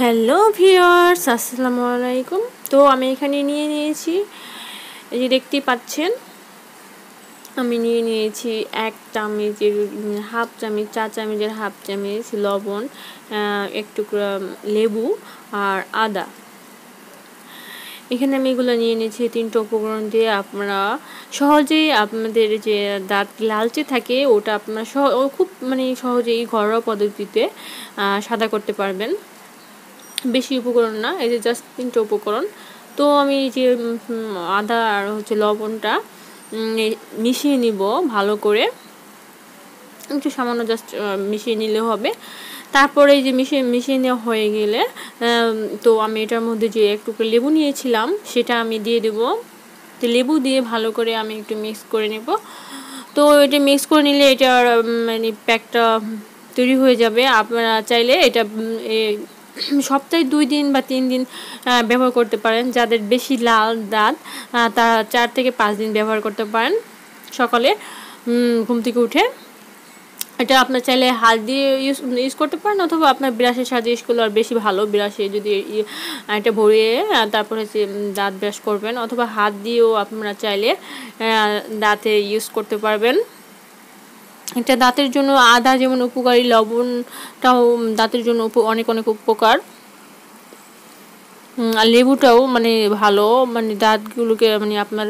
hello viewers আসসালামু আলাইকুম তো আমি এখানে নিয়ে নিয়েছি এই যে দেখতে পাচ্ছেন আমি নিয়ে নিয়েছি এক চামচের হাফ চামচ চা চামচের হাফ চামচ লবণ এক টুকরা লেবু আর আদা এখানে আমি এগুলো নিয়ে নিয়েছি তিনটে উপকরণ দিয়ে আপনারা সহজেই আপনাদের যে দাঁত লালচে থাকে ওটা আপনারা সহ খুব মানে সহজেই ঘরোয়া পদ্ধতিতে সাদা করতে পারবেন বেশি উপকরণ না এই যে জাস্ট তিনটে উপকরণ তো আমি যে আদা আর হচ্ছে লবণটা মিশিয়ে নিব ভালো করে একটু সামান্য জাস্ট মিশিয়ে নিলে হবে তারপরে এই যে মিশিয়ে মিশিয়ে নেওয়া হয়ে গেলে তো আমি এটার মধ্যে যে একটু লেবু নিয়েছিলাম সেটা আমি দিয়ে দেব তো লেবু দিয়ে ভালো করে আমি একটু মিক্স করে নেব তো এটা মিক্স করে নিলে এটার মানে প্যাকটা তৈরি হয়ে যাবে আপনারা চাইলে এটা সপ্তাহে দুই দিন বা তিন দিন ব্যবহার করতে পারেন যাদের বেশি লাল দাঁত তারা চার থেকে পাঁচ দিন ব্যবহার করতে পারেন সকালে ঘুম থেকে উঠে এটা আপনার চাইলে হাত দিয়ে ইউজ ইউজ করতে পারেন অথবা আপনার ব্রাশের সাহায্যে ইউজ করলে আর বেশি ভালো ব্রাশে যদি এটা ভরিয়ে তারপর হচ্ছে দাঁত ব্রাশ করবেন অথবা হাত দিয়েও আপনারা চাইলে দাঁতে ইউজ করতে পারবেন এটা দাঁতের জন্য আদা যেমন উপকারী লবণটাও দাঁতের জন্য অনেক অনেক উপকার আর লেবুটাও মানে ভালো মানে দাঁতগুলোকে মানে আপনার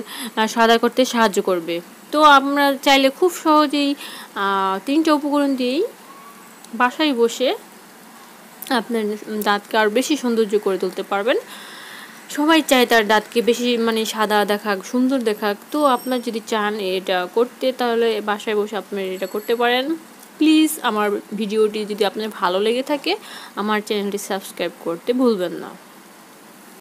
সাদা করতে সাহায্য করবে তো আপনার চাইলে খুব সহজেই তিনটে উপকরণ দিয়েই বাসায় বসে আপনার দাঁতকে আর বেশি সৌন্দর্য করে তুলতে পারবেন সবাই চায় তার দাঁতকে বেশি মানে সাদা দেখাক সুন্দর দেখাক তো আপনার যদি চান এটা করতে তাহলে বাসায় বসে আপনি এটা করতে পারেন প্লিজ আমার ভিডিওটি যদি আপনার ভালো লেগে থাকে আমার চ্যানেলটি সাবস্ক্রাইব করতে ভুলবেন না